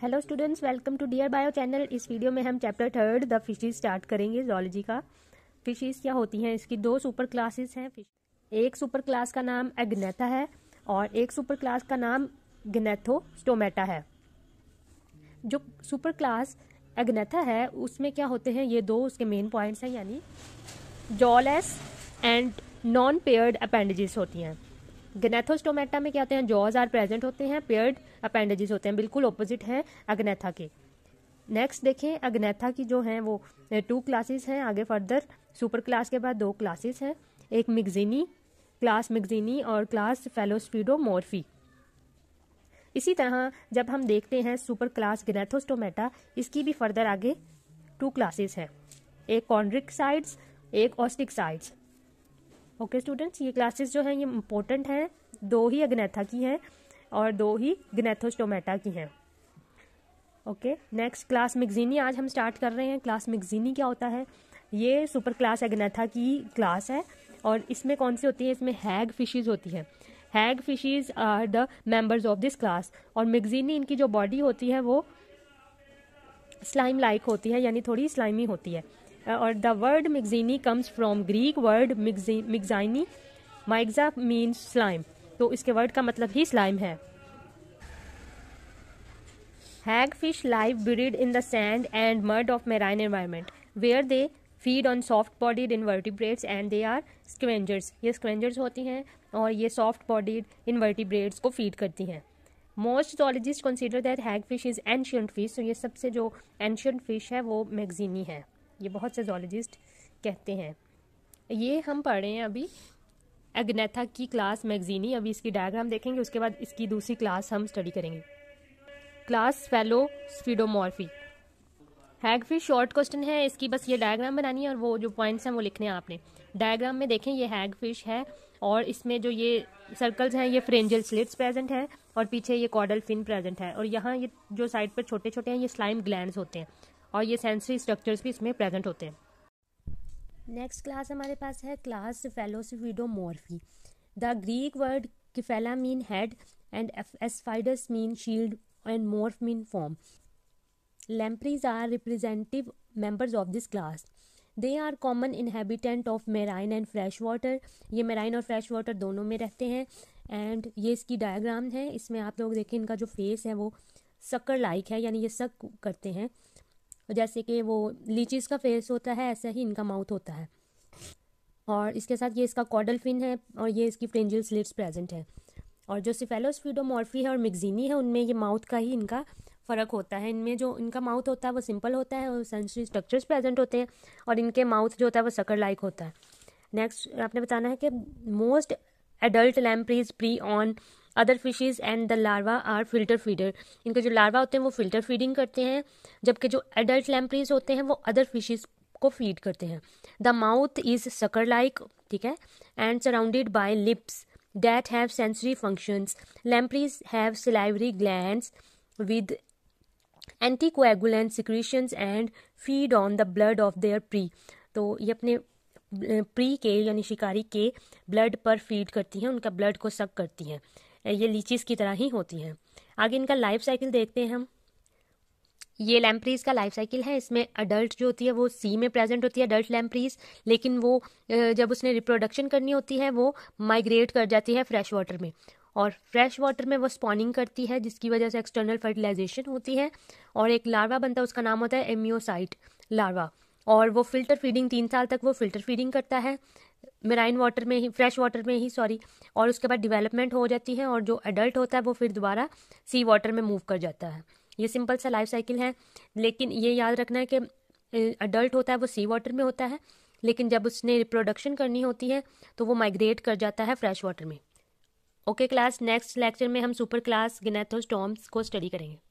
hello students welcome to dear bio channel इस video में हम chapter third the fishes start करेंगे zoology का फिशेज क्या होती हैं इसकी दो सुपर क्लासेस हैं एक सुपर क्लास का नाम एग्नेथा है और एक सुपर क्लास का नाम स्टोमेटा है जो सुपर क्लास एग्नेथा है उसमें क्या होते हैं ये दो उसके मेन पॉइंट्स हैं यानी jawless and non paired appendages होती हैं गनेथोस्टोमेटा में क्या होते हैं जॉज आर प्रेजेंट होते हैं पेयर्ड अपेंडेजेस होते हैं बिल्कुल ऑपोजिट है अग्नेथा के नेक्स्ट देखें अग्नेथा की जो है वो टू क्लासेस हैं आगे फर्दर सुपर क्लास के बाद दो क्लासेस हैं एक मिगजीनी क्लास मिगजीनी और क्लास फेलोस्पीडोमोर्फी इसी तरह जब हम देखते हैं सुपर क्लास गनेथोस्टोमेटा इसकी भी फर्दर आगे टू क्लासेस हैं एक कॉन्ड्रिक साइड्स एक ऑस्टिक साइड्स ओके स्टूडेंट्स ये क्लासेस जो हैं ये इम्पोर्टेंट हैं दो ही अग्नेथा की हैं और दो ही ग्नेथोस्टोमेटा की हैं ओके नेक्स्ट क्लास मिगजीनी आज हम स्टार्ट कर रहे हैं क्लास मिगजीनी क्या होता है ये सुपर क्लास एग्नेथा की क्लास है और इसमें कौन सी होती है इसमें हैग फिशेज होती है hagfishes are the members of this class और मिगजीनी इनकी जो बॉडी होती है वो स्लाइम लाइक होती है यानी थोड़ी स्लाइमी होती है और the word myxini comes from Greek word myxini myxa means slime तो इसके वर्ड का मतलब ही स्लाइम है hagfish live breed in the sand and mud of marine environment where they feed on soft bodied invertebrates and they are scavengers ये scavengers होती हैं और ये सॉफ्ट बॉडीड इनवर्टिब्रेट्स को फीड करती हैं most zoologists consider that hagfish is ancient fish तो ये सबसे जो एनशियंट फिश है वो मैगजीनी है ये बहुत से जोलॉजिस्ट कहते हैं ये हम पढ़ रहे हैं अभी एग्नेथा की क्लास मैगजीनी अभी इसकी डायग्राम देखेंगे उसके बाद इसकी दूसरी क्लास हम स्टडी करेंगे class cephalaspidomorphi hagfish short question है इसकी बस ये डायग्राम बनानी है और वो जो पॉइंट्स हैं वो लिखने हैं आपने डायग्राम में देखें ये हैगफिश है और इसमें जो ये सर्कल्स हैं ये फ्रेंजल स्लिट्स प्रेजेंट है और पीछे ये कॉडल फिन प्रेजेंट है और यहाँ ये जो साइड पर छोटे छोटे हैं ये स्लाइम ग्लैंड होते हैं और ये सेंसरी स्ट्रक्चर्स भी इसमें प्रेजेंट होते हैं नेक्स्ट क्लास हमारे पास है class cephalaspidomorphi the Greek word kephale means head and aspidos means shield and morph means form lampreys are representative members of this class they are common inhabitant of marine and fresh water ये marine और fresh water दोनों में रहते हैं and ये इसकी diagram है इसमें आप लोग देखें इनका जो फेस है वो सक्कर लाइक है यानी ये सक करते हैं तो जैसे कि वो लीचीज़ का फेस होता है ऐसा ही इनका माउथ होता है और इसके साथ ये इसका कॉडल फिन है और ये इसकी फ्रेंजल स्लिट्स प्रेजेंट है और जो सिफेलोस है और मिगजीनी है उनमें ये माउथ का ही इनका फ़र्क होता है इनमें जो इनका माउथ होता है वो सिंपल होता है और सेंसरी स्ट्रक्चर्स प्रेजेंट होते हैं और इनके माउथ जो होता है वो सकर लाइक होता है नेक्स्ट आपने बताना है कि most adult lampreys prey on other fishes and the larva are filter feeder इनके जो लार्वा होते हैं वो फिल्टर फीडिंग करते हैं जबकि जो एडल्ट लैम्प्रीज होते हैं वो अदर फिशेज को फीड करते हैं the mouth is sucker like ठीक है and surrounded by lips have sensory functions lampreys have salivary gland with anti anticoagulant secretions and feed on the blood of their prey तो ये अपने pre के यानी शिकारी के ब्लड पर फीड करती हैं उनका ब्लड को सक करती हैं ये लीचीज़ की तरह ही होती हैं आगे इनका लाइफ साइकिल देखते हैं हम ये लैम्प्रीज का लाइफ साइकिल है इसमें अडल्ट जो होती है वो सी में प्रेजेंट होती है अडल्ट लैम्प्रीज लेकिन वो जब उसने रिप्रोडक्शन करनी होती है वो माइग्रेट कर जाती है फ्रेश वाटर में और फ्रेश वाटर में वो स्पॉनिंग करती है जिसकी वजह से एक्सटर्नल फर्टिलाइजेशन होती है और एक लार्वा बनता है उसका नाम होता है एम्योसाइट लार्वा और वो फ़िल्टर फीडिंग तीन साल तक वो फ़िल्टर फीडिंग करता है मेराइन वाटर में ही फ्रेश वाटर में ही सॉरी और उसके बाद डिवेलपमेंट हो जाती है और जो एडल्ट होता है वो फिर दोबारा सी वाटर में मूव कर जाता है ये सिंपल सा लाइफ साइकिल है लेकिन ये याद रखना है कि एडल्ट होता है वो सी वाटर में होता है लेकिन जब उसने रिप्रोडक्शन करनी होती है तो वो माइग्रेट कर जाता है फ्रेश वाटर में ओके क्लास नेक्स्ट लेक्चर में हम सुपर क्लास गिनेथोस्टॉम्स को स्टडी करेंगे